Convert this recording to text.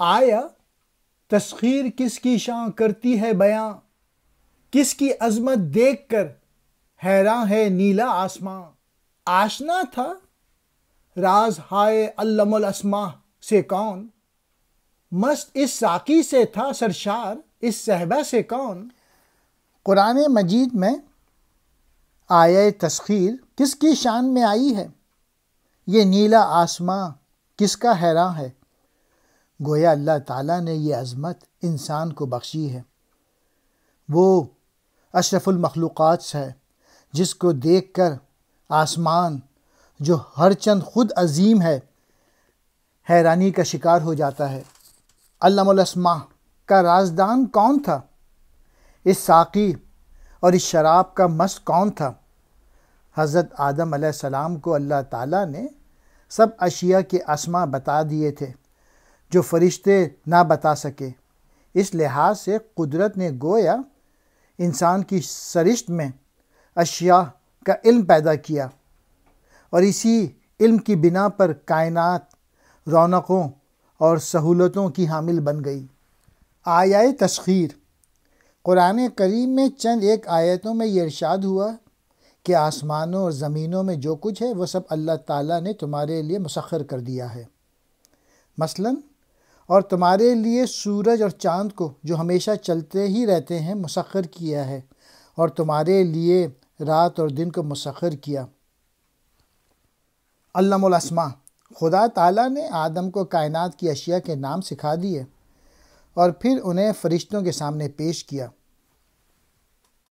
आया तस्खीर किसकी शां करती है बयां किसकी अजमत देख कर हैरान है नीला आसमां आशना था राज हाय अल्लमल असमा से कौन मस्त इस साकी से था सरशार इस सहबा से कौन कुरान मजीद में आया तस्खीर किसकी शान में आई है ये नीला आसमां किसका हैरान है गोया अल्लाह ताला ने यह अज़मत इंसान को बख्शी है वो अशरफुलमखलूक़ात है जिसको देख कर आसमान जो हर चंद ख़ुद अजीम है हैरानी का शिकार हो जाता है अल्लामा का राजदान कौन था इस साकी और इस शराब का मस कौन था हज़रत आदम सलाम को अल्लाह ताला ने सब अशिया के आसमां बता दिए थे जो फरिश्ते ना बता सके इस लिहाज से कुदरत ने गोया इंसान की सरिश्त में अशिया का इल्म पैदा किया और इसी इल्म की बिना पर कायनात रौनकों और सहूलतों की हामिल बन गई आयाए तस्खीर क़ुरान करीम में चंद एक आयतों में ये इरशाद हुआ कि आसमानों और ज़मीनों में जो कुछ है वह सब अल्लाह ताला ने तुम्हारे लिए मुसखर कर दिया है मसलन और तुम्हारे लिए सूरज और चांद को जो हमेशा चलते ही रहते हैं मुसखर किया है और तुम्हारे लिए रात और दिन को मुसखर किया अल्लामा खुदा ताला ने आदम को कायनात की अशिया के नाम सिखा दिए और फिर उन्हें फ़रिश्तों के सामने पेश किया